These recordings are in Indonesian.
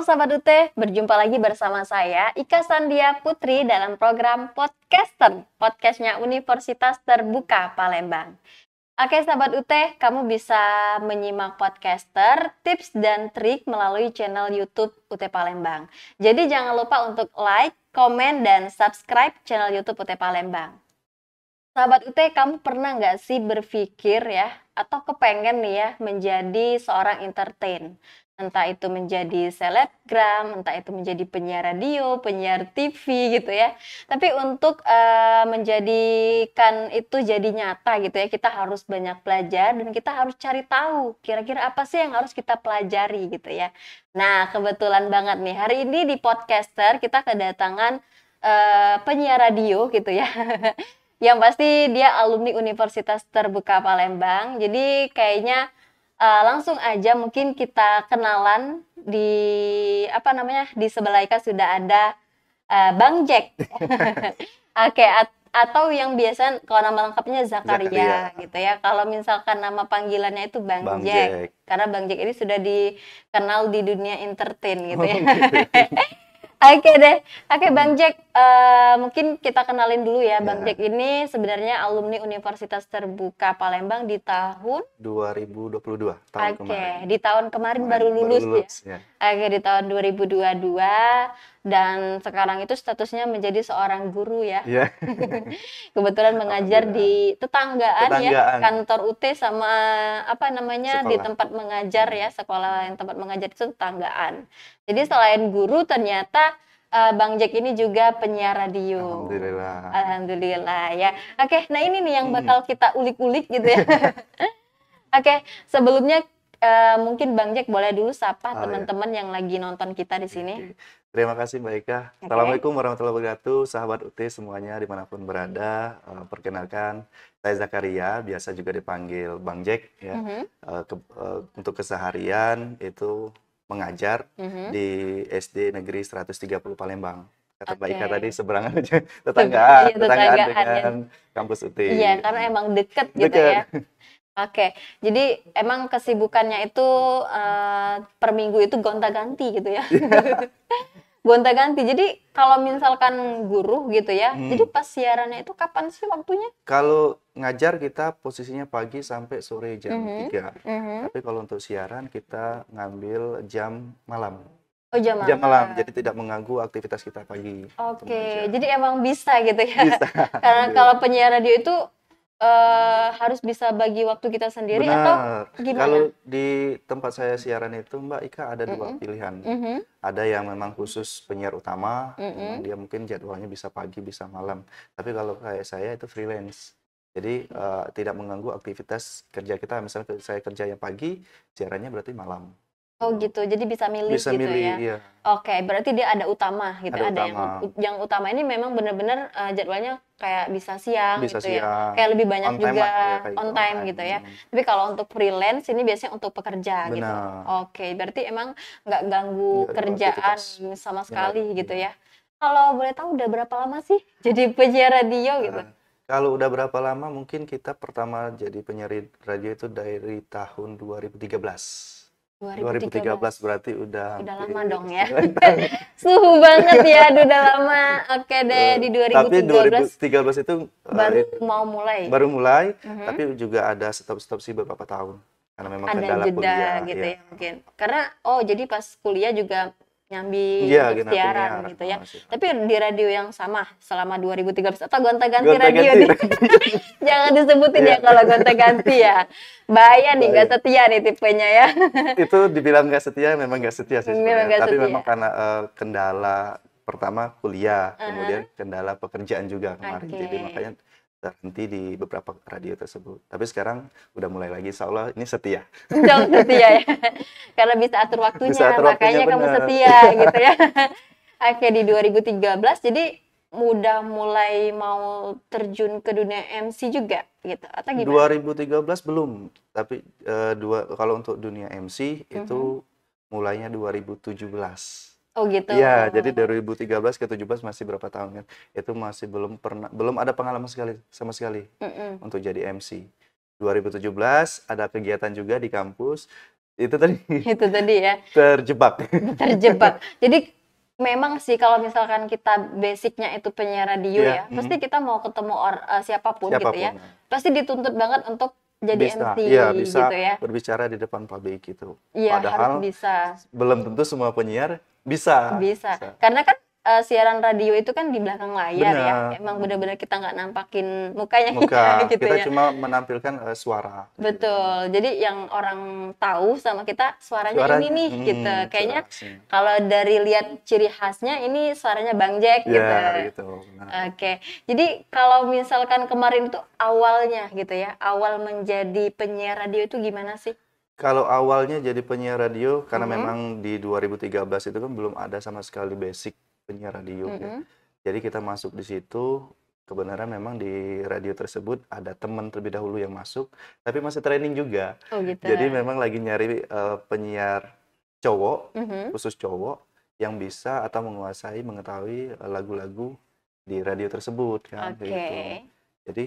sahabat Dute, berjumpa lagi bersama saya Ika Sandia Putri dalam program Podcaster, podcastnya Universitas Terbuka Palembang. Oke sahabat Ute, kamu bisa menyimak podcaster, tips dan trik melalui channel YouTube Ute Palembang. Jadi jangan lupa untuk like, komen, dan subscribe channel YouTube Ute Palembang. Sahabat Ute kamu pernah nggak sih berpikir ya, atau kepengen nih ya, menjadi seorang entertain? entah itu menjadi selebgram, entah itu menjadi penyiar radio, penyiar TV gitu ya. Tapi untuk uh, menjadikan itu jadi nyata gitu ya, kita harus banyak belajar dan kita harus cari tahu kira-kira apa sih yang harus kita pelajari gitu ya. Nah, kebetulan banget nih hari ini di podcaster kita kedatangan uh, penyiar radio gitu ya. yang pasti dia alumni Universitas Terbuka Palembang. Jadi kayaknya uh, langsung aja mungkin kita kenalan di apa namanya di sebelah Ika sudah ada uh, Bang Jack. Oke, okay, at atau yang biasa kalau nama lengkapnya Zakaria, Zakaria. gitu ya. Kalau misalkan nama panggilannya itu Bang, Bang Jack. Jack. Karena Bang Jack ini sudah dikenal di dunia entertain gitu ya. Oh, gitu ya. Oke okay deh. Oke okay, Bang Jack, Eh, mungkin kita kenalin dulu ya, Bang ya. Jack ini sebenarnya alumni Universitas Terbuka Palembang di tahun 2022. Oke, okay. di tahun kemarin, kemarin baru lulus, baru ya? lulus ya. ya. Oke, okay, di tahun 2022 dan sekarang itu statusnya menjadi seorang guru ya. ya. Kebetulan mengajar di tetanggaan, ya, tetanggaan ya, kantor UT sama apa namanya sekolah. di tempat mengajar ya, sekolah yang tempat mengajar itu tetanggaan. Jadi hmm. selain guru ternyata uh, Bang Jack ini juga penyiar radio. Alhamdulillah. Alhamdulillah ya. Oke, nah ini nih yang hmm. bakal kita ulik-ulik gitu ya. Oke, sebelumnya uh, mungkin Bang Jack boleh dulu sapa oh, iya. teman-teman ya. yang lagi nonton kita di sini. Terima kasih Mbak Ika. Okay. Assalamualaikum warahmatullahi wabarakatuh, sahabat UT semuanya dimanapun berada. Uh, perkenalkan, saya Zakaria, biasa juga dipanggil Bang Jack ya. Mm -hmm. uh, ke, uh, untuk keseharian itu mengajar mm-hmm. di SD Negeri 130 Palembang. Kata okay. Mbak Ika tadi seberangan aja tetanggaan, ya, tetangga dengan ya. kampus UTI. Iya, karena emang deket, deket. gitu ya. Oke, okay. jadi emang kesibukannya itu uh, per minggu itu gonta-ganti gitu ya. Yeah. gonta-ganti. Jadi kalau misalkan guru gitu ya, hmm. jadi pas siarannya itu kapan sih waktunya? Kalau ngajar kita posisinya pagi sampai sore jam mm -hmm. 3. Mm -hmm. Tapi kalau untuk siaran kita ngambil jam malam. Oh, jam, jam malam. malam. Jadi tidak mengganggu aktivitas kita pagi. Oke, okay. jadi emang bisa gitu ya. Bisa. Karena yeah. kalau penyiar radio itu uh, harus bisa bagi waktu kita sendiri Benar. atau gimana? Kalau di tempat saya siaran itu Mbak Ika ada mm -hmm. dua pilihan. Mm -hmm. Ada yang memang khusus penyiar utama, mm -hmm. dia mungkin jadwalnya bisa pagi, bisa malam. Tapi kalau kayak saya itu freelance. Jadi uh, tidak mengganggu aktivitas kerja kita. Misalnya saya kerja yang pagi, siarannya berarti malam. Oh gitu, jadi bisa milih bisa gitu milih, ya. Iya. Oke, okay, berarti dia ada utama gitu. Ada, ya, ada utama. yang yang utama ini memang benar-benar uh, jadwalnya kayak bisa siang bisa gitu ya? siang. ya. Kayak lebih banyak on juga time, ya, gitu, on time, time gitu ya. Hmm. Tapi kalau untuk freelance ini biasanya untuk pekerja gitu? Benar. gitu. Oke, okay, berarti emang nggak ganggu ya, kerjaan sama sekali ya, gitu ya. ya. Kalau boleh tahu udah berapa lama sih jadi penyiar radio gitu? Uh kalau udah berapa lama mungkin kita pertama jadi penyiar radio itu dari tahun 2013. 2013, 2013 berarti udah udah hampir, lama dong ya. Suhu banget ya, udah lama. Oke deh di 2013. Tapi 2013 itu eh, baru uh, mau mulai. Baru mulai, uh mhm. -huh. tapi juga ada stop-stop sih beberapa tahun karena memang ada jeda kuliah, gitu ya. ya mungkin. Karena oh jadi pas kuliah juga nyambi ya, siaran gitu ya. Tapi di radio yang sama selama 2013 atau gonta-ganti radio ganti. di, jangan disebutin ya, ya kalau gonta-ganti ya. Bahaya nih nggak setia nih tipenya ya. Itu dibilang nggak setia memang nggak setia sih gak Tapi setia. memang karena uh, kendala pertama kuliah, uh -huh. kemudian kendala pekerjaan juga kemarin. Okay. Jadi makanya terhenti di beberapa radio tersebut. Tapi sekarang udah mulai lagi, insya Allah ini setia. Insya Allah setia ya, karena bisa atur waktunya, bisa atur waktunya makanya kamu setia gitu ya. Oke, di 2013 jadi mudah mulai mau terjun ke dunia MC juga gitu atau gimana? 2013 belum, tapi uh, dua kalau untuk dunia MC mm -hmm. itu mm-hmm. mulainya 2017. Oh gitu. Iya, jadi dari 2013 ke 17 masih berapa tahun kan? Itu masih belum pernah belum ada pengalaman sekali sama sekali mm -mm. untuk jadi MC. 2017 ada kegiatan juga di kampus. Itu tadi. Itu tadi ya. Terjebak. Terjebak. Jadi memang sih kalau misalkan kita basicnya itu penyiar radio yeah. ya, mm-hmm. pasti kita mau ketemu or, uh, eh, siapapun, siapapun gitu ya. ya. Pasti dituntut banget untuk jadi bisa, MC ya, bisa gitu ya. berbicara di depan publik gitu. Ya, Padahal harus bisa. belum tentu semua penyiar bisa. Bisa. Bisa. Karena kan uh, siaran radio itu kan di belakang layar Bener. ya. Emang benar-benar kita nggak nampakin mukanya Muka. kita gitu kita ya. cuma menampilkan uh, suara. Betul. Gitu. Jadi yang orang tahu sama kita suaranya, suaranya. ini nih hmm, gitu. Kayaknya kalau dari lihat ciri khasnya ini suaranya Bang Jack yeah, gitu. gitu. Oke. Jadi kalau misalkan kemarin itu awalnya gitu ya, awal menjadi penyiar radio itu gimana sih? Kalau awalnya jadi penyiar radio karena mm -hmm. memang di 2013 itu kan belum ada sama sekali basic penyiar radio mm -hmm. ya. Jadi kita masuk di situ kebenaran memang di radio tersebut ada teman terlebih dahulu yang masuk tapi masih training juga. Oh gitu. Jadi memang lagi nyari uh, penyiar cowok mm -hmm. khusus cowok yang bisa atau menguasai mengetahui eh, lagu-lagu di radio tersebut kan okay. gitu. Jadi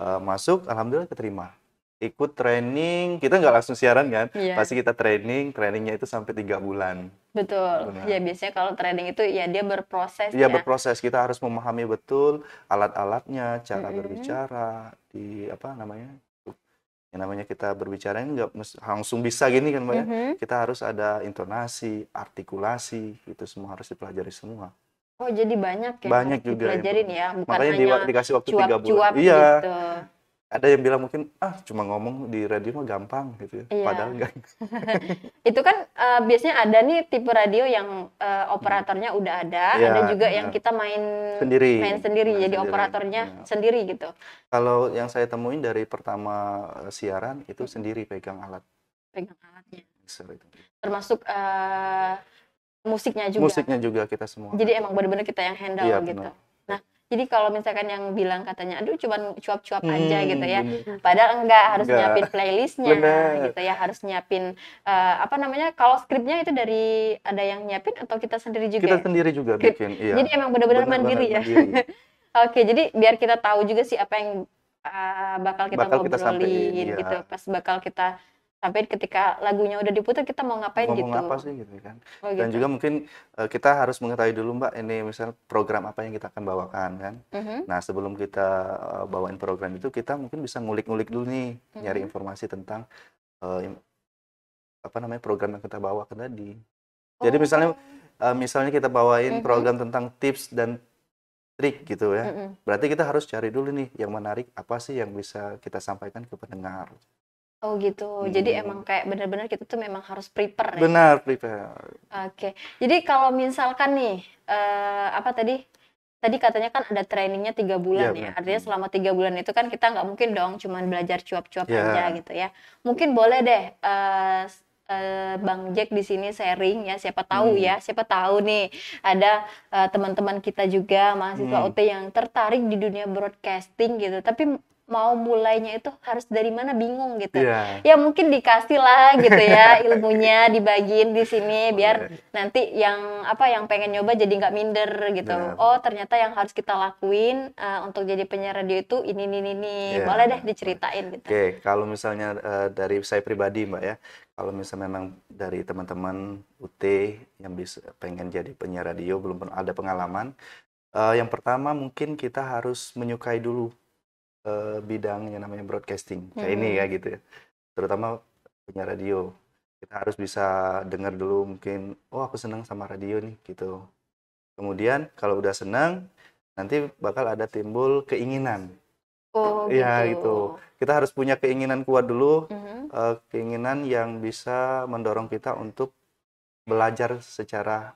uh, masuk alhamdulillah keterima ikut training, kita nggak langsung siaran kan? Yeah. Pasti kita training, trainingnya itu sampai tiga bulan. Betul. Benar. Ya biasanya kalau training itu ya dia berproses. Ya, ya. berproses. Kita harus memahami betul alat-alatnya, cara mm -hmm. berbicara, di apa namanya? Yang namanya kita berbicara ini nggak langsung bisa gini kan, mbak? Mm -hmm. Kita harus ada intonasi, artikulasi, itu semua harus dipelajari semua. Oh jadi banyak ya? Banyak juga. Dipelajarin ya, ya. bukan Makanya hanya di, dikasih waktu tiga bulan. Iya. Gitu ada yang bilang mungkin ah cuma ngomong di radio mah gampang gitu ya. Iya. Padahal enggak. itu kan uh, biasanya ada nih tipe radio yang uh, operatornya udah ada, ya, ada juga ya. yang iya. kita main sendiri. Main sendiri main jadi operatornya ya. sendiri gitu. Kalau yang saya temuin dari pertama eh, siaran itu hmm. sendiri pegang alat. Pegang alatnya. Termasuk uh, musiknya juga. Musiknya juga kita semua. Jadi emang benar-benar kita yang handle ya, gitu. Benar jadi kalau misalkan yang bilang katanya, aduh cuman cuap-cuap hmm, aja gitu ya, hmm, hmm. padahal enggak harus enggak. nyiapin playlistnya, bener. gitu ya, harus nyiapin uh, apa namanya? Kalau skripnya itu dari ada yang nyiapin atau kita sendiri juga? Kita ya? sendiri juga Skrip. bikin. Iya. Jadi emang benar-benar mandiri ya. Mandiri. Oke, jadi biar kita tahu juga sih apa yang uh, bakal kita bakal ngobrolin kita sampein, iya. gitu, pas bakal kita sampai ketika lagunya udah diputar kita mau ngapain Ngomong gitu. apa sih gitu ya kan. Oh, gitu. Dan juga mungkin uh, kita harus mengetahui dulu Mbak ini misal program apa yang kita akan bawakan kan. Mm -hmm. Nah, sebelum kita uh, bawain program itu kita mungkin bisa ngulik-ngulik dulu nih, mm -hmm. nyari informasi tentang uh, apa namanya program yang kita bawa ke tadi. Oh. Jadi misalnya uh, misalnya kita bawain mm -hmm. program tentang tips dan trik gitu ya. Mm -hmm. Berarti kita harus cari dulu nih yang menarik apa sih yang bisa kita sampaikan ke pendengar. Oh gitu. Hmm. Jadi emang kayak benar-benar kita tuh memang harus prepare ya. Benar, prepare. Oke. Okay. Jadi kalau misalkan nih uh, apa tadi? Tadi katanya kan ada trainingnya tiga bulan iya, ya, ya. artinya selama tiga bulan itu kan kita nggak mungkin dong cuman belajar cuap-cuap ya. aja gitu ya. Mungkin boleh deh uh, uh, Bang Jack di sini sharing ya, siapa tahu hmm. ya, siapa tahu nih ada teman-teman uh, kita juga mahasiswa hmm. OT yang tertarik di dunia broadcasting gitu, tapi mau mulainya itu harus dari mana bingung gitu. Yeah. Ya mungkin dikasih lah gitu ya ilmunya dibagiin di sini biar okay. Iya. nanti yang apa yang pengen nyoba jadi nggak minder gitu. Yeah. Oh ternyata yang harus kita lakuin uh, untuk jadi penyiar radio itu ini ini ini yeah. boleh deh diceritain gitu. Oke okay. kalau misalnya uh, dari saya pribadi mbak ya kalau misalnya memang dari teman-teman UT yang bisa pengen jadi penyiar radio belum ada pengalaman. Uh, yang pertama mungkin kita harus menyukai dulu uh, bidang yang namanya broadcasting kayak hmm. ini ya gitu ya terutama punya radio kita harus bisa dengar dulu mungkin oh aku senang sama radio nih gitu kemudian kalau udah senang nanti bakal ada timbul keinginan oh ya gitu, gitu. kita harus punya keinginan kuat dulu -hmm. uh, keinginan yang bisa mendorong kita untuk belajar secara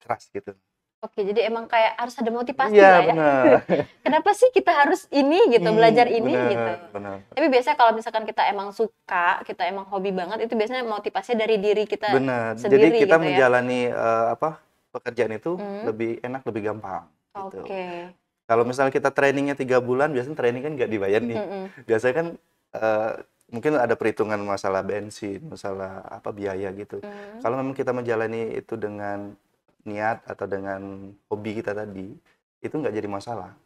keras gitu Oke, jadi emang kayak harus ada motivasi ya, lah ya. Kenapa sih kita harus ini gitu, belajar ini bener, gitu. Bener. Tapi biasanya kalau misalkan kita emang suka, kita emang hobi banget, itu biasanya motivasinya dari diri kita bener. sendiri. Jadi kita gitu ya. menjalani ya. uh, apa pekerjaan itu hmm. lebih enak, lebih gampang. Gitu. Oke. Okay. Kalau misalnya kita trainingnya tiga bulan, biasanya training kan nggak dibayar nih. Hmm. Biasanya kan uh, mungkin ada perhitungan masalah bensin, masalah apa biaya gitu. Mm. Kalau memang kita menjalani itu dengan niat atau dengan hobi kita tadi itu nggak jadi masalah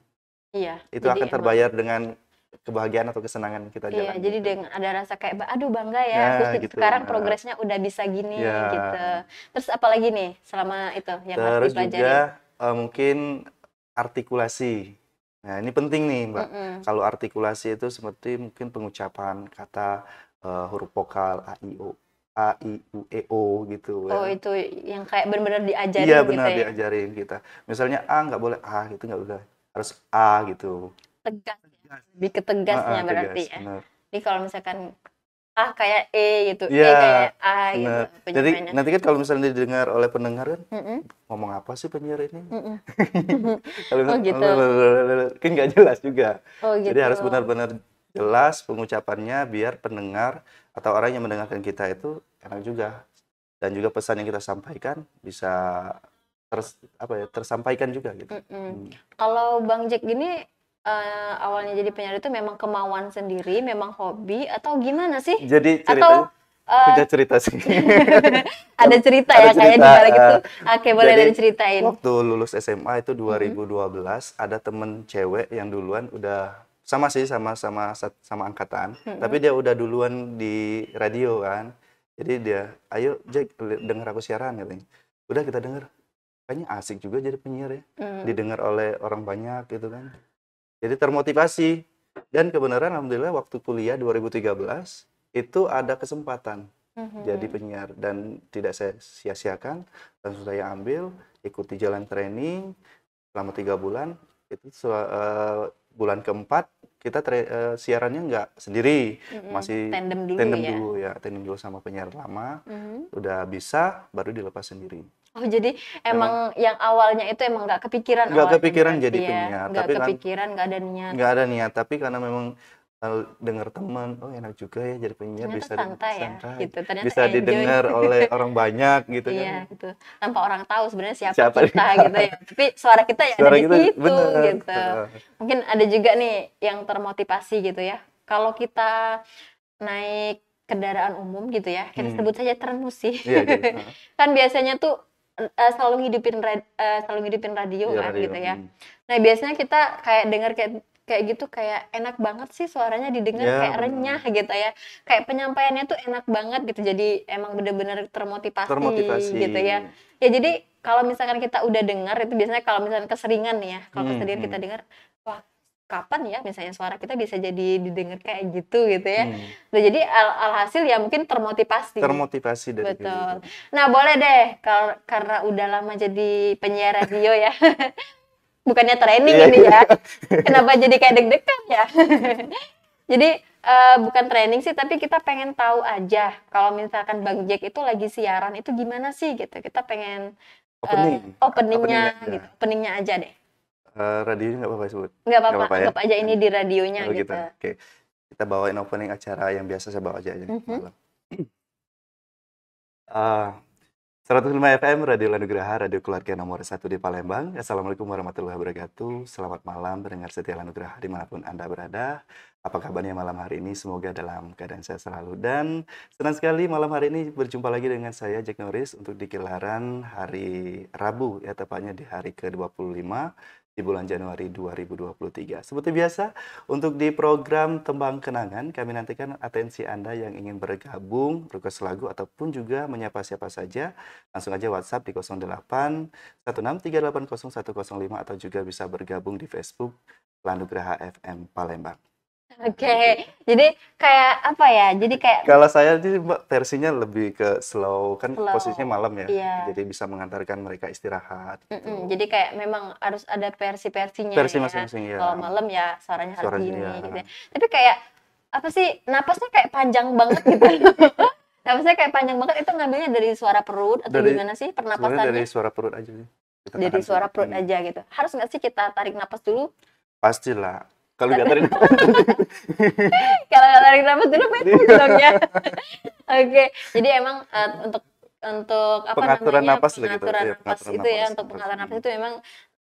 iya itu akan terbayar emang... dengan kebahagiaan atau kesenangan kita iya, jalan. jadi gitu. dengan ada rasa kayak aduh bangga ya, ya aku gitu, sekarang nah. progresnya udah bisa gini ya. gitu. Terus apalagi nih selama itu yang Terus harus juga uh, mungkin artikulasi. Nah, ini penting nih, Mbak. Mm -mm. Kalau artikulasi itu seperti mungkin pengucapan kata uh, huruf vokal a i o A I U E O gitu oh ya. itu yang kayak benar-benar diajarin iya gitu benar gitu ya? diajarin kita misalnya A nggak boleh A gitu nggak boleh harus A gitu tegas ya? lebih ketegasnya tegasnya ah, berarti tegas, ya bener. jadi kalau misalkan A kayak E gitu ya, E iya, kayak A bener. gitu jadi nanti kan kalau misalnya didengar oleh pendengar kan mm -mm. ngomong apa sih penyiar ini mm -mm. kalau oh, gitu. kan nggak jelas juga oh, gitu. jadi harus gitu. benar-benar jelas pengucapannya biar pendengar atau orang yang mendengarkan kita itu enak juga dan juga pesan yang kita sampaikan bisa apa ya tersampaikan juga gitu. Mm -mm. Hmm. Kalau Bang Jack gini uh, awalnya jadi penyiar itu memang kemauan sendiri, memang hobi atau gimana sih? Jadi cerita atau, eh, uh, cerita sih. ada cerita ya kayak di uh, gitu. Eh. Oke, boleh dari diceritain. Waktu lulus SMA itu 2012 mm -hmm. ada temen cewek yang duluan udah sama sih sama sama sama angkatan -hmm. tapi dia udah duluan di radio kan jadi dia ayo Jack dengar aku siaran katanya udah kita dengar kayaknya asik juga jadi penyiar ya mm. didengar oleh orang banyak gitu kan jadi termotivasi dan kebenaran alhamdulillah waktu kuliah 2013 itu ada kesempatan hmm jadi penyiar dan tidak saya sia-siakan langsung saya ambil ikuti jalan training selama tiga bulan itu uh, bulan keempat kita uh, siarannya nggak sendiri mm-hmm. masih tandem dulu, tandem ya? dulu ya tandem dulu sama penyiar lama mm-hmm. udah bisa baru dilepas sendiri Oh jadi emang, emang yang awalnya itu emang nggak kepikiran nggak kepikiran jadi ya, penyiar gak tapi kan kepikiran nggak ada niat nggak ada niat tapi karena memang dengar teman oh enak juga ya jadi penyiar ternyata bisa santai, santai. Ya, gitu. Ternyata bisa enjoy. didengar oleh orang banyak gitu iya, kan. gitu. tanpa orang tahu sebenarnya siapa, siapa kita gitu ya tapi suara kita ya suara ada kita, di situ bener. gitu mungkin ada juga nih yang termotivasi gitu ya kalau kita naik kendaraan umum gitu ya kita hmm. sebut saja termusi iya, gitu. kan biasanya tuh uh, selalu ngidupin uh, selalu ngidupin radio ya, kan gitu ya. Hmm. Nah biasanya kita kayak dengar kayak kayak gitu kayak enak banget sih suaranya didengar yeah, kayak renyah gitu ya kayak penyampaiannya tuh enak banget gitu jadi emang bener-bener termotivasi, termotivasi gitu ya ya jadi kalau misalkan kita udah dengar itu biasanya kalau misalkan keseringan nih ya kalau hmm, keseringan kita hmm. dengar wah kapan ya misalnya suara kita bisa jadi didengar kayak gitu gitu ya. Hmm. Nah, jadi al alhasil ya mungkin termotivasi. Termotivasi dari Betul. Nah, boleh deh kalau karena udah lama jadi penyiar radio ya. bukannya training yeah, ini ya. Iya. Kenapa jadi kayak deg-degan ya? jadi uh, bukan training sih, tapi kita pengen tahu aja kalau misalkan Bang Jack itu lagi siaran itu gimana sih gitu. Kita pengen eh, opening. openingnya, openingnya gitu, openingnya aja deh. Uh, radionya nggak apa-apa sebut. Nggak apa-apa, apa-apa ya? aja ini di radionya Lalu gitu. gitu. Oke, okay. kita bawain opening acara yang biasa saya bawa aja aja. Mm -hmm. Uh, 105 FM, Radio Lanugraha, Radio Keluarga nomor 1 di Palembang. Assalamualaikum warahmatullahi wabarakatuh. Selamat malam pendengar setia Lanugraha dimanapun Anda berada. Apa kabarnya malam hari ini? Semoga dalam keadaan sehat selalu. Dan senang sekali malam hari ini berjumpa lagi dengan saya, Jack Norris, untuk di hari Rabu, ya tepatnya di hari ke-25 di bulan Januari 2023. Seperti biasa, untuk di program Tembang Kenangan, kami nantikan atensi Anda yang ingin bergabung, request lagu, ataupun juga menyapa siapa saja. Langsung aja WhatsApp di 08 163801005 atau juga bisa bergabung di Facebook Lanugraha FM Palembang. Oke, okay. jadi kayak apa ya? Jadi kayak kalau saya sih mbak versinya lebih ke slow kan slow. posisinya malam ya, yeah. jadi bisa mengantarkan mereka istirahat. Gitu. Mm -mm. Jadi kayak memang harus ada versi versinya. Versi masing-masing ya. ya. Kalau malam ya suaranya harus gini. Iya. Gitu ya. Gitu. Tapi kayak apa sih? Napasnya kayak panjang banget gitu. napasnya kayak panjang banget itu ngambilnya dari suara perut atau dari, gimana sih pernapasannya? Dari suara perut aja. Kita dari suara perut hmm. aja gitu. Harus nggak sih kita tarik napas dulu? Pastilah kalau nggak tarik kalau nggak tarik rambut dulu, betul dong ya oke jadi emang uh, untuk untuk apa pengaturan namanya napas pengaturan gitu. napas ya, itu ya untuk pengaturan napas itu memang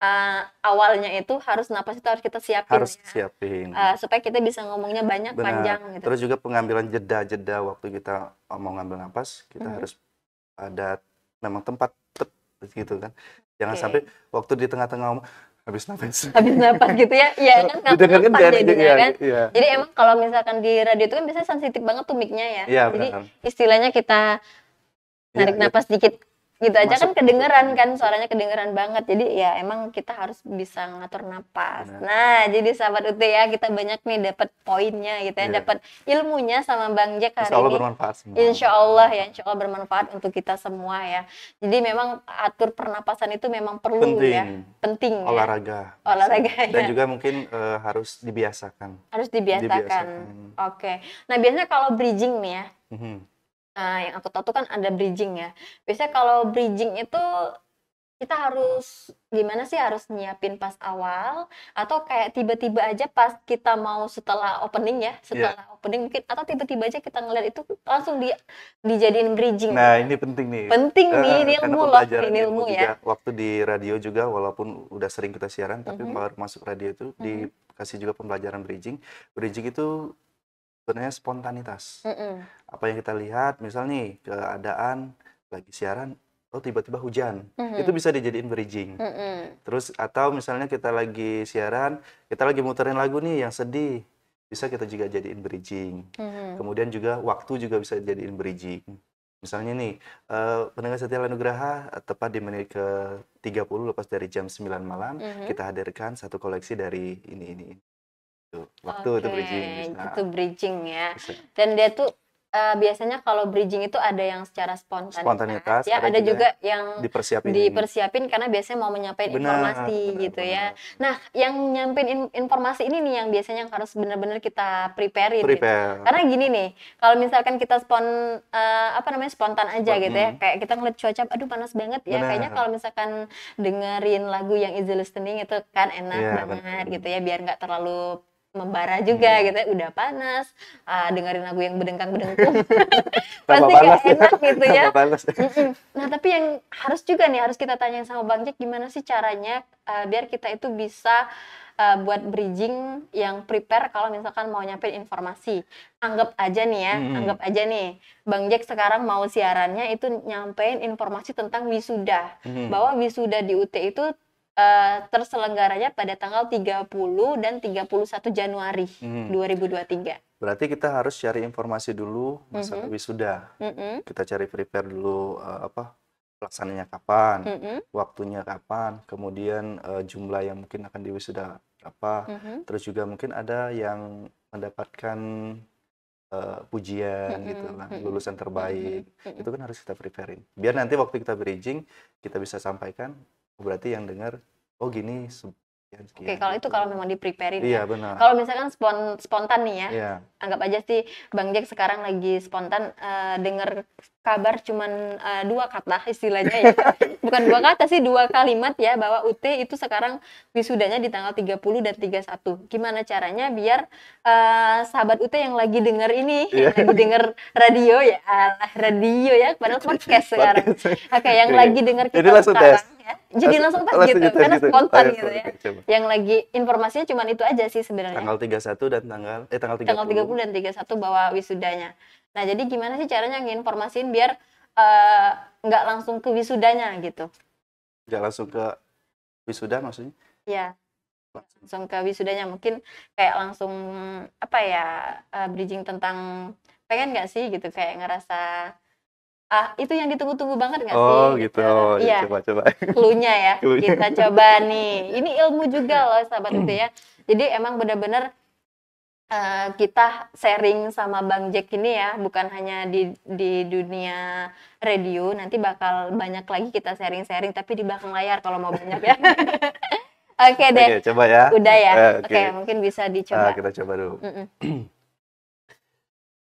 uh, awalnya itu harus napas itu harus kita siapin harus ya. siapin uh, supaya kita bisa ngomongnya banyak Benar. panjang gitu terus juga pengambilan jeda-jeda waktu kita mau ngambil napas kita hmm. harus ada memang tempat gitu kan jangan okay. sampai waktu di tengah-tengah ngomong -tengah habis nafas habis nafas gitu ya ya kan didengarkan kan jadinya iya, kan gitu ya, iya. Kan? jadi emang kalau misalkan di radio itu kan biasanya sensitif banget tuh mic-nya ya, ya jadi benar. istilahnya kita iya, narik ya, napas ya. dikit gitu aja kan Masuk kan kedengeran kan suaranya kedengeran banget jadi ya emang kita harus bisa ngatur napas nah jadi sahabat UT ya kita banyak nih dapat poinnya gitu ya yeah. dapat ilmunya sama Bang Jack hari insya Allah ini bermanfaat semua. insya Allah ya insya Allah bermanfaat untuk kita semua ya jadi memang atur pernapasan itu memang perlu ya. penting. ya penting olahraga ya. olahraga dan ya. juga mungkin uh, harus dibiasakan harus dibiasakan, dibiasakan. oke okay. nah biasanya kalau bridging nih ya mhm. Nah, yang aku tahu tuh kan ada bridging ya. Biasanya kalau bridging itu kita harus gimana sih harus nyiapin pas awal atau kayak tiba-tiba aja pas kita mau setelah opening ya iya. setelah yeah. opening mungkin atau tiba-tiba aja kita ngeliat itu langsung di dijadiin bridging nah ini penting nih penting uh, nih ini ilmu loh ini ilmu ya waktu di radio juga walaupun udah sering kita siaran tapi mm -hmm. baru masuk radio itu mm -hmm. dikasih juga pembelajaran bridging bridging itu sebenarnya spontanitas. Mm -mm. Apa yang kita lihat, misal nih keadaan lagi siaran, oh tiba-tiba hujan, mm -hmm. itu bisa dijadiin bridging. Mm -mm. Terus atau misalnya kita lagi siaran, kita lagi muterin lagu nih yang sedih, bisa kita juga jadiin bridging. Mm -hmm. Kemudian juga waktu juga bisa jadiin bridging. Misalnya nih, uh, pendengar setia Lanugraha tepat di menit ke 30 lepas dari jam 9 malam, mm -hmm. kita hadirkan satu koleksi dari ini ini gitu waktu okay. itu bridging bisa. Nah. itu bridging ya bisa. dan dia tuh uh, biasanya kalau bridging itu ada yang secara spontan spontanitas ya ada, ada juga, juga yang dipersiapin dipersiapin karena biasanya mau menyampaikan informasi benar, gitu benar. ya nah yang nyampein informasi ini nih yang biasanya yang harus benar-benar kita prepare gitu. Prepare. karena gini nih kalau misalkan kita spon uh, apa namanya spontan aja gitu ya hmm. kayak kita ngeliat cuaca aduh panas banget ya benar. kayaknya kalau misalkan dengerin lagu yang easy listening itu kan enak ya, banget gitu ya biar nggak terlalu membara juga hmm. gitu ya udah panas uh, dengerin lagu yang berdengkang berdengkung pasti gak ya. enak gitu ya panas. nah tapi yang harus juga nih harus kita tanya sama bang Jack gimana sih caranya uh, biar kita itu bisa uh, buat bridging yang prepare kalau misalkan mau nyampein informasi anggap aja nih ya hmm. anggap aja nih bang Jack sekarang mau siarannya itu nyampein informasi tentang wisuda hmm. bahwa wisuda di UT itu Eh, terselenggaranya pada tanggal 30 dan 31 Januari hmm. 2023. Berarti kita harus cari informasi dulu masa mm -hmm. wisuda. Mm -hmm. Kita cari prepare dulu uh, apa pelaksananya kapan, mm -hmm. waktunya kapan, kemudian uh, jumlah yang mungkin akan diwisuda apa, Mm -hmm. Terus juga mungkin ada yang mendapatkan pujian mm -hmm. gitu kan, lulusan terbaik. Mm -hmm. Itu kan harus kita preparing. Biar nanti waktu kita bridging kita bisa sampaikan berarti yang dengar oh gini sekian sekian. Oke, okay, kalau itu kalau memang di prepare Iya, ya. benar. Kalau misalkan spon spontan nih ya. Yeah. Anggap aja sih Bang Jack sekarang lagi spontan uh, eh, dengar kabar cuman uh, dua kata istilahnya ya. Bukan dua kata sih, dua kalimat ya bahwa UT itu sekarang wisudanya di tanggal 30 dan 31. Gimana caranya biar uh, sahabat UT yang lagi denger ini, yeah. yang lagi denger radio ya, uh, radio ya, padahal podcast sekarang. Oke, okay, yang lagi denger kita Jadi sekarang tes. ya. Jadi langsung tes langsung gitu, karena gitu. spontan gitu ya. Coba. Yang lagi informasinya cuman itu aja sih sebenarnya. Tanggal 31 dan tanggal eh tanggal 30. Tanggal 30 dan 31 bahwa wisudanya. Nah, jadi gimana sih caranya nginformasiin biar eh, nggak uh, langsung ke wisudanya gitu? Nggak langsung ke wisuda maksudnya? Iya. Langsung. ke wisudanya mungkin kayak langsung apa ya uh, bridging tentang pengen nggak sih gitu kayak ngerasa ah itu yang ditunggu-tunggu banget nggak oh, sih? Oh gitu. Oh, iya, ya, coba-coba. Cluenya ya. Cluenya. Kita coba nih. Ini ilmu juga loh sahabat itu ya. Jadi emang benar-benar Eh, kita sharing sama Bang Jack ini ya, bukan hanya di di dunia radio, nanti bakal banyak lagi kita sharing-sharing tapi di belakang layar kalau mau banyak ya. Oke okay, deh. Okay, coba ya. Udah ya. Eh, oke, okay. okay, mungkin bisa dicoba. Uh, kita coba dulu. Mm -mm.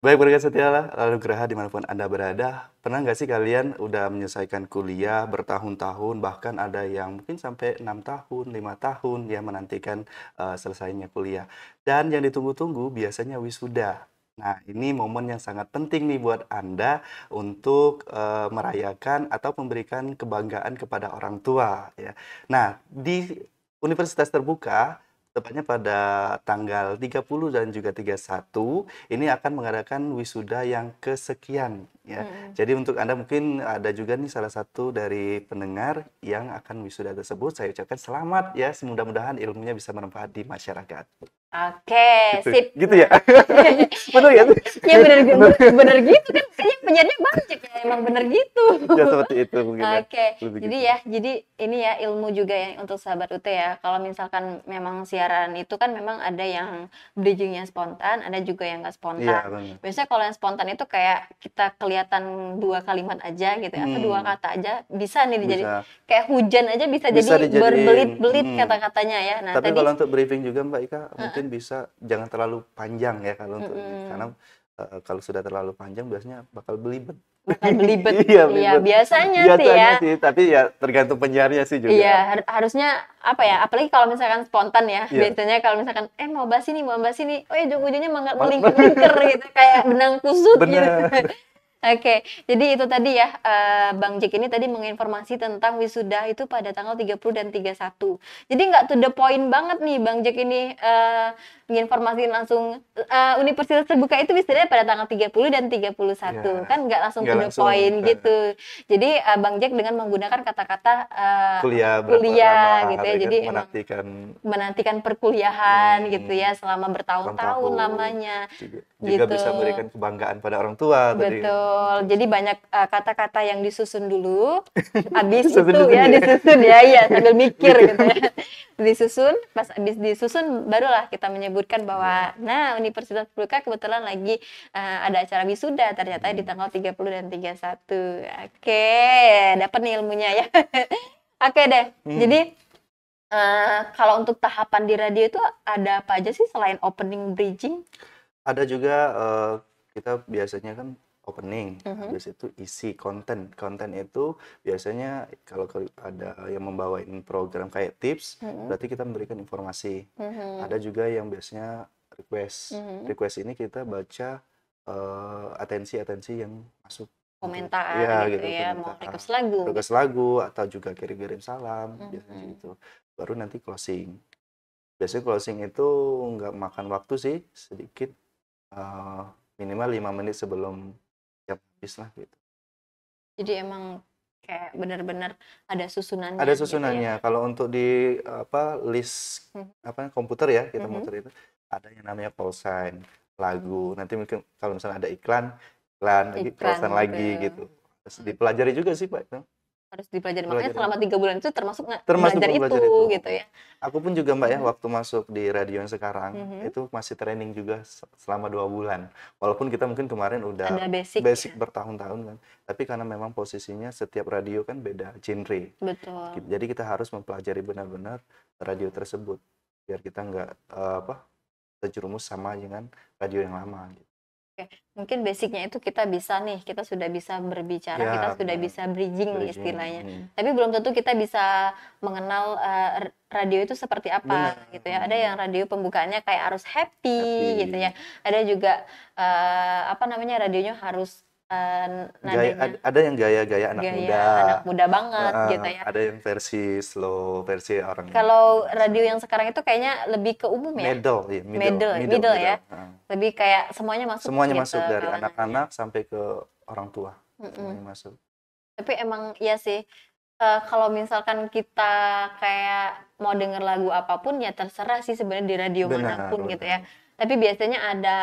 Baik warga setia lalu geraha dimanapun Anda berada, pernah nggak sih kalian udah menyelesaikan kuliah bertahun-tahun, bahkan ada yang mungkin sampai 6 tahun, lima tahun ya menantikan uh, selesainya kuliah. Dan yang ditunggu-tunggu biasanya wisuda. Nah, ini momen yang sangat penting nih buat Anda untuk e, merayakan atau memberikan kebanggaan kepada orang tua ya. Nah, di universitas terbuka tepatnya pada tanggal 30 dan juga 31 ini akan mengadakan wisuda yang kesekian ya. Hmm. Jadi untuk Anda mungkin ada juga nih salah satu dari pendengar yang akan wisuda tersebut saya ucapkan selamat ya. Mudah-mudahan ilmunya bisa bermanfaat di masyarakat. Oke, gitu. Ya? sip. Gitu ya? Betul ya? ya benar gitu. Benar gitu kan. Kayaknya penjadinya banyak ya, emang benar gitu. Ya seperti itu mungkin ya. Oke, okay. ya. jadi gitu. ya, jadi ini ya ilmu juga ya untuk sahabat UT ya. Kalau misalkan memang siaran itu kan memang ada yang bridgingnya spontan, ada juga yang gak spontan. Ya, Biasanya kalau yang spontan itu kayak kita kelihatan dua kalimat aja gitu ya, hmm. atau dua hmm. kata aja bisa nih dijadi kayak hujan aja bisa, bisa jadi berbelit-belit hmm. kata-katanya ya. Nah, Tapi tadi, kalau untuk briefing juga Mbak Ika, uh -uh mungkin bisa jangan terlalu panjang ya kalau untuk mm-hmm. karena uh, kalau sudah terlalu panjang biasanya bakal belibet belibet iya ya, biasanya, biasanya sih ya sih, tapi ya tergantung penyiarnya sih juga iya har- harusnya apa ya apalagi kalau misalkan spontan ya yeah. biasanya kalau misalkan eh mau bahas ini mau bahas ini oh ya ujung-ujungnya melingkar-lingkar gitu kayak benang kusut gitu Oke, jadi itu tadi ya uh, Bang Jack ini tadi menginformasi tentang wisuda itu pada tanggal 30 dan 31. Jadi nggak to the point banget nih Bang Jack ini uh, langsung uh, universitas terbuka itu wisudanya pada tanggal 30 dan 31. Ya, kan nggak langsung gak to the langsung, point kan. gitu. Jadi uh, Bang Jack dengan menggunakan kata-kata uh, kuliah kuliah gitu ya. Jadi menantikan menantikan perkuliahan hmm, gitu ya selama bertahun-tahun lamanya. Juga, juga gitu. bisa memberikan kebanggaan pada orang tua Betul. tadi betul. Jadi banyak eh, kata-kata uh, yang disusun dulu, habis itu ya, ya disusun ya, ya sambil mikir gitu ya. Disusun, pas habis disusun barulah kita menyebutkan bahwa nah Universitas Pulka kebetulan lagi uh, ada acara wisuda ternyata di tanggal 30 dan 31. Oke, dapat nih ilmunya ya. Oke deh. Hmm. Jadi uh, kalau untuk tahapan di radio itu ada apa aja sih selain opening bridging? Ada juga uh, kita biasanya kan opening, uh mm-hmm. -huh. habis itu isi konten. Konten itu biasanya kalau ada yang membawain program kayak tips, uh mm-hmm. -huh. berarti kita memberikan informasi. Uh mm-hmm. -huh. Ada juga yang biasanya request. Uh -huh. Request ini kita baca eh, atensi-atensi uh, yang masuk komentar ya, gitu, gitu ya, komentar. mau request lagu. Request lagu atau juga kirim-kirim salam uh -huh. biasanya gitu. Baru nanti closing. Biasanya closing itu nggak makan waktu sih, sedikit uh, minimal lima menit sebelum habis lah gitu jadi emang kayak benar-benar ada susunannya ada susunannya gitu ya? kalau untuk di apa list hmm. apa komputer ya kita hmm. muter itu ada yang namanya call sign lagu hmm. nanti mungkin kalau misalnya ada iklan iklan, iklan lagi call sign lagi gitu hmm. dipelajari juga sih pak harus dipelajari makanya selama tiga bulan itu termasuk, termasuk belajar, itu, belajar itu gitu ya aku pun juga mbak ya hmm. waktu masuk di radio yang sekarang -hmm. itu masih training juga selama dua bulan walaupun kita mungkin kemarin udah Ada basic, basic ya? bertahun-tahun kan tapi karena memang posisinya setiap radio kan beda genre betul gitu. jadi kita harus mempelajari benar-benar radio tersebut biar kita nggak uh, apa terjerumus sama dengan radio yang lama gitu mungkin basicnya itu kita bisa nih, kita sudah bisa berbicara, ya, kita sudah bisa bridging, bridging istilahnya. Hmm. Tapi belum tentu kita bisa mengenal uh, radio itu seperti apa Benar. gitu ya. Ada yang radio pembukaannya kayak harus happy, happy. gitu ya. Ada juga uh, apa namanya radionya harus Uh, Gaya, ada yang gaya-gaya anak gaya muda, anak muda banget uh, gitu ya. Ada yang versi slow, versi orang. Kalau radio yang sekarang itu kayaknya lebih ke umum ya. Middle, iya, ya, middle, middle, middle, middle ya. Uh. Lebih kayak semuanya masuk. Semuanya gitu, masuk dari ya? anak-anak sampai ke orang tua. Mm -mm. masuk. Tapi emang ya sih uh, kalau misalkan kita kayak mau denger lagu apapun ya terserah sih sebenarnya di radio benar, manapun benar. gitu ya. Tapi biasanya ada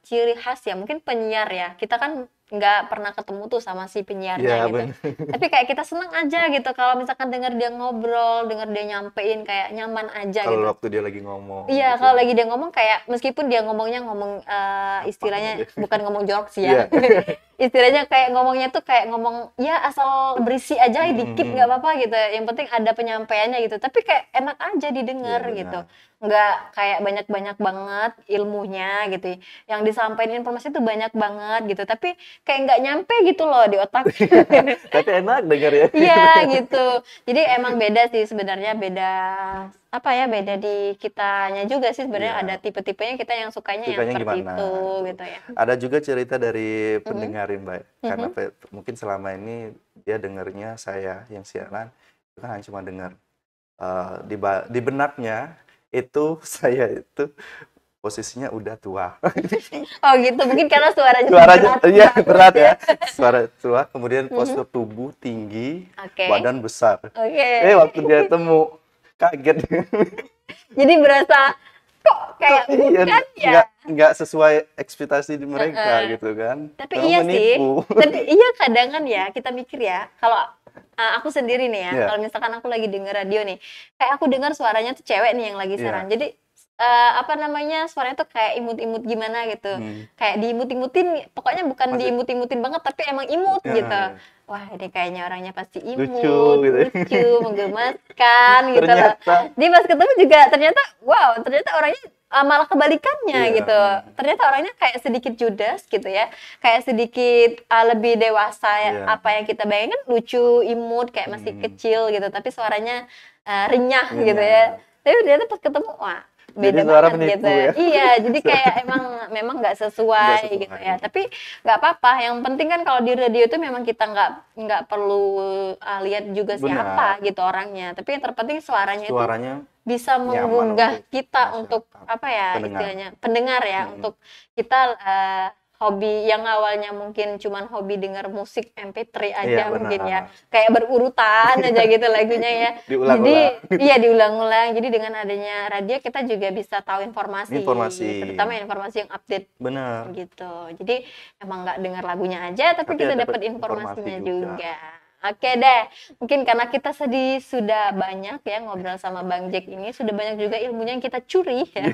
ciri khas ya, mungkin penyiar ya. Kita kan nggak pernah ketemu tuh sama si penyiarnya yeah, gitu. Bener. Tapi kayak kita seneng aja gitu kalau misalkan denger dia ngobrol, denger dia nyampein kayak nyaman aja kalo gitu. Kalau waktu dia lagi ngomong. Iya, gitu. kalau lagi dia ngomong kayak meskipun dia ngomongnya ngomong uh, istilahnya aja. bukan ngomong jorok sih ya. Yeah. istilahnya kayak ngomongnya tuh kayak ngomong ya asal berisi aja dikit nggak mm -hmm. apa-apa gitu. Yang penting ada penyampaiannya gitu. Tapi kayak enak aja didengar yeah, iya, gitu nggak kayak banyak-banyak banget ilmunya gitu ya. yang disampaikan informasi itu banyak banget gitu tapi kayak nggak nyampe gitu loh di otak iya, tapi enak denger ya iya gitu jadi emang beda sih sebenarnya beda apa ya beda di kitanya juga sih sebenarnya ya. ada tipe-tipenya kita yang sukanya, sukanya yang seperti gimana? itu gitu ya ada juga cerita dari pendengarin mm ya, -hmm. mbak karena mm -hmm. mungkin selama ini dia dengernya saya yang siaran itu kan hanya cuma dengar uh, di di benaknya itu saya itu posisinya udah tua. Oh gitu, mungkin karena suaranya suaranya berat, iya, berat ya. Suara tua, kemudian mhm. postur tubuh tinggi, okay. badan besar. Oke. Okay. Eh waktu dia temu kaget. Jadi berasa kok kayak kok, iya, bukan iya, ya? Nggak, enggak sesuai ekspektasi di mereka uh-uh. gitu kan. Tapi Kamu iya menipu. sih. Tapi iya kadang kan ya kita mikir ya kalau uh, aku sendiri nih ya yeah. kalau misalkan aku lagi denger radio nih kayak aku dengar suaranya tuh cewek nih yang lagi iya. serang yeah. jadi uh, apa namanya suaranya tuh kayak imut-imut gimana gitu hmm. kayak diimut-imutin pokoknya bukan diimut-imutin banget tapi emang imut ya. gitu wah ini kayaknya orangnya pasti imut lucu, gitu. lucu menggemaskan gitu loh dia pas ketemu juga ternyata wow ternyata orangnya uh, malah kebalikannya yeah. gitu. Ternyata orangnya kayak sedikit Judas gitu ya, kayak sedikit uh, lebih dewasa yeah. Iya. apa yang kita bayangkan lucu, imut, kayak masih hmm. kecil gitu, tapi suaranya uh, renyah yeah. gitu ya. Tapi ternyata pas ketemu, wah beda jadi banget gitu. Ya? Iya, jadi kayak emang memang nggak sesuai, gak sesuai gitu ya. Tapi nggak apa-apa. Yang penting kan kalau di radio itu memang kita nggak nggak perlu uh, lihat juga Benar. siapa gitu orangnya. Tapi yang terpenting suaranya, suaranya itu bisa mengunggah kita untuk apa ya pendengar. istilahnya pendengar ya hmm. untuk kita uh, hobi yang awalnya mungkin cuman hobi dengar musik MP3 iya, aja iya, mungkin ya kayak berurutan aja gitu lagunya ya diulang jadi iya diulang-ulang jadi dengan adanya radio kita juga bisa tahu informasi informasi terutama informasi yang update benar gitu jadi emang nggak dengar lagunya aja tapi, tapi kita ya dapat informasinya informasi juga, juga Oke deh, mungkin karena kita sedih sudah banyak ya ngobrol sama Bang Jack ini, sudah banyak juga ilmunya yang kita curi. Ya.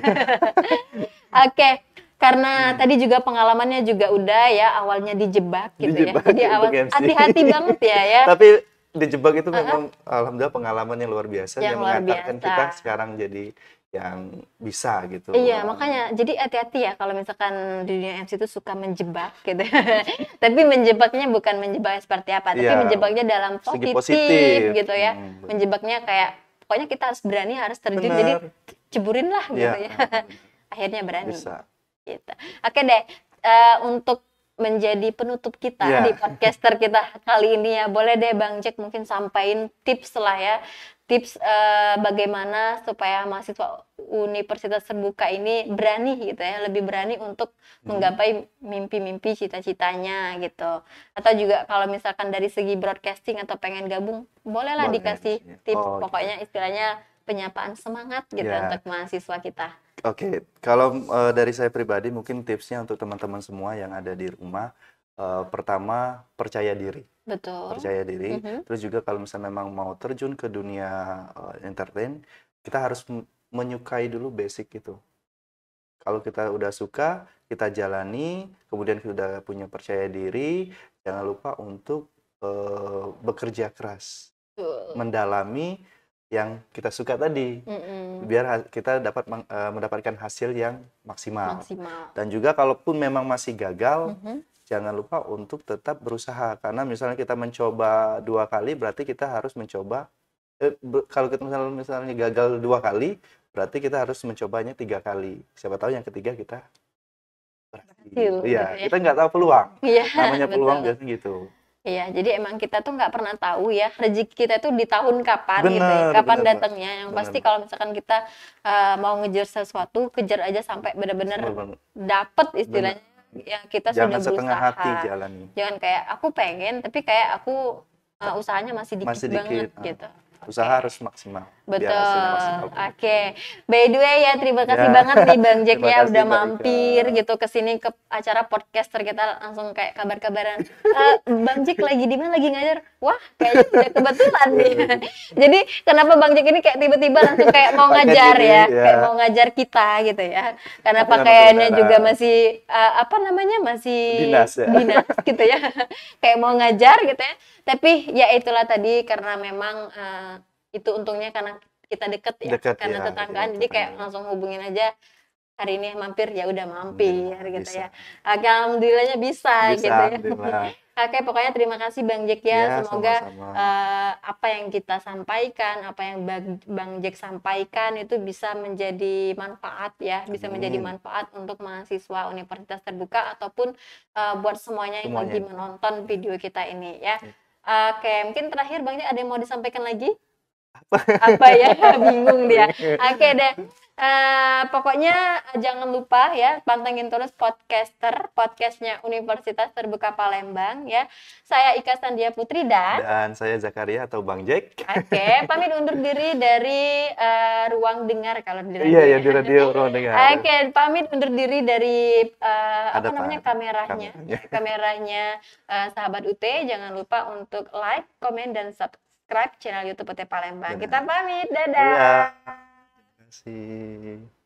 Oke, karena tadi juga pengalamannya juga udah ya awalnya dijebak gitu ya. dijebak ya. Jadi gitu awal kan hati-hati banget ya ya. Tapi dijebak itu memang uh -huh. alhamdulillah pengalaman yang luar biasa yang, yang mengantarkan kita sekarang jadi yang bisa gitu. Iya, makanya jadi hati-hati ya kalau misalkan dunia MC itu suka menjebak gitu. tapi menjebaknya bukan menjebak seperti apa, tapi yeah. menjebaknya dalam positif, positif gitu ya. Hmm. Menjebaknya kayak pokoknya kita harus berani, harus terjun. Bener. Jadi ceburin lah gitu yeah. ya. Akhirnya berani. Bisa. Gitu. Oke deh, uh, untuk menjadi penutup kita yeah. di podcaster kita kali ini ya. Boleh deh Bang Jack mungkin sampaikan tips lah ya tips uh, bagaimana supaya mahasiswa universitas terbuka ini berani gitu ya lebih berani untuk hmm. menggapai mimpi-mimpi cita-citanya gitu atau juga kalau misalkan dari segi broadcasting atau pengen gabung bolehlah Boleh. dikasih tips oh, gitu. pokoknya istilahnya penyapaan semangat gitu yeah. untuk mahasiswa kita Oke, okay. kalau uh, dari saya pribadi mungkin tipsnya untuk teman-teman semua yang ada di rumah uh, pertama percaya diri. Betul. Percaya diri. Mm -hmm. Terus juga kalau misalnya memang mau terjun ke dunia uh, entertain, kita harus menyukai dulu basic itu. Kalau kita udah suka, kita jalani, kemudian kita udah punya percaya diri, jangan lupa untuk uh, bekerja keras. Betul. Mendalami yang kita suka tadi mm -mm. biar kita dapat uh, mendapatkan hasil yang maksimal. maksimal dan juga kalaupun memang masih gagal mm -hmm jangan lupa untuk tetap berusaha karena misalnya kita mencoba dua kali berarti kita harus mencoba eh, kalau kita misalnya, misalnya gagal dua kali berarti kita harus mencobanya tiga kali siapa tahu yang ketiga kita berhasil iya gitu ya. kita nggak tahu peluang ya, namanya peluang biasanya gitu Iya, jadi emang kita tuh nggak pernah tahu ya rezeki kita tuh di tahun kapan bener, gitu, ya, kapan datangnya. Yang bener. pasti kalau misalkan kita uh, mau ngejar sesuatu, kejar aja sampai benar-benar dapet istilahnya yang kita jangan sudah setengah berusaha. hati jalani jangan kayak aku pengen tapi kayak aku uh, usahanya masih dikit, masih dikit banget uh. gitu usaha harus maksimal. Betul. Oke. Okay. By the way ya terima kasih ya. banget nih Bang Jack ya udah mampir gitu ke sini ke acara podcaster kita langsung kayak kabar-kabaran. uh, Bang Jack lagi di mana lagi ngajar? Wah, kayaknya udah kebetulan nih. Iya, iya, iya. Jadi kenapa Bang Jack ini kayak tiba-tiba langsung kayak mau ngajar ya, ya, kayak mau ngajar kita gitu ya. Karena Tapi pakaiannya juga masih uh, apa namanya? masih dinas, ya. dinas gitu ya. kayak mau ngajar gitu ya. Tapi ya itulah tadi karena memang uh, itu untungnya karena kita deket ya deket, karena ya, tetanggaan ya, jadi kayak langsung hubungin aja hari ini mampir ya udah mampir iya, gitu bisa. ya alhamdulillahnya bisa, bisa gitu ya Oke, pokoknya terima kasih Bang Jack ya. ya Semoga Uh, apa yang kita sampaikan, apa yang Bang, Jack sampaikan itu bisa menjadi manfaat ya, bisa Amin. menjadi manfaat untuk mahasiswa Universitas Terbuka ataupun uh, buat semuanya, semuanya yang lagi menonton video kita ini ya. Iya. Oke, mungkin terakhir Bang Jack ada yang mau disampaikan lagi? apa ya bingung dia oke okay, deh uh, pokoknya jangan lupa ya pantengin terus podcaster podcastnya Universitas Terbuka Palembang ya saya Ika Sandia Putri dan dan saya Zakaria atau Bang Jack oke okay, pamit undur diri dari uh, ruang dengar kalau di iya, iya, radio iya ya di radio ruang dengar oke okay, pamit undur diri dari uh, apa namanya kameranya kameranya, kameranya uh, sahabat UT jangan lupa untuk like komen dan subscribe subscribe channel YouTube PT Palembang. Ya. Kita pamit, iya. dadah. Ya. Terima kasih.